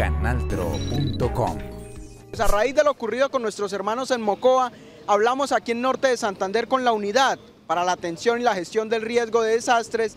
canaltro.com. a raíz de lo ocurrido con nuestros hermanos en Mocoa, hablamos aquí en Norte de Santander con la unidad para la atención y la gestión del riesgo de desastres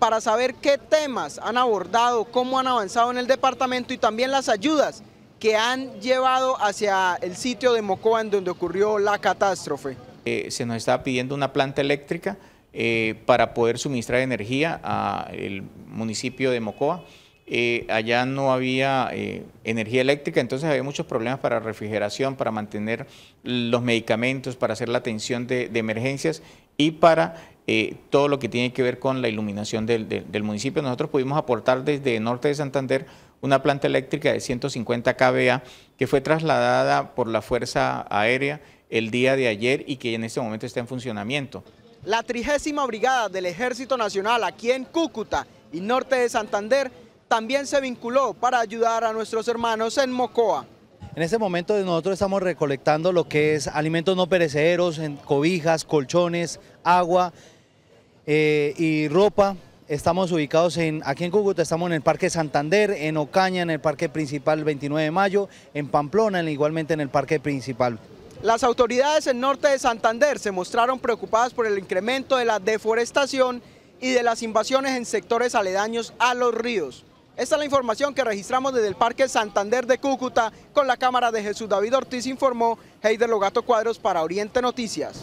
para saber qué temas han abordado, cómo han avanzado en el departamento y también las ayudas que han llevado hacia el sitio de Mocoa en donde ocurrió la catástrofe. Eh, se nos estaba pidiendo una planta eléctrica eh, para poder suministrar energía al municipio de Mocoa. Eh, allá no había eh, energía eléctrica, entonces había muchos problemas para refrigeración, para mantener los medicamentos, para hacer la atención de, emergencias y para eh, todo lo que tiene que ver con la iluminación del, del, municipio. Nosotros pudimos aportar desde Norte de Santander una planta eléctrica de 150 kVA que fue trasladada por la Fuerza Aérea el día de ayer y que en este momento está en funcionamiento. La trigésima brigada del Ejército Nacional aquí en Cúcuta y Norte de Santander también se vinculó para ayudar a nuestros hermanos en Mocoa. En este momento nosotros estamos recolectando lo que es alimentos no perecederos, cobijas, colchones, agua eh, y ropa. Estamos ubicados en, aquí en Cúcuta, estamos en el Parque Santander, en Ocaña, en el Parque Principal 29 de Mayo, en Pamplona, igualmente en el Parque Principal. Las autoridades en norte de Santander se mostraron preocupadas por el incremento de la deforestación y de las invasiones en sectores aledaños a los ríos. Esta es la información que registramos desde el Parque Santander de Cúcuta con la cámara de Jesús David Ortiz, informó Heider Logato Cuadros para Oriente Noticias.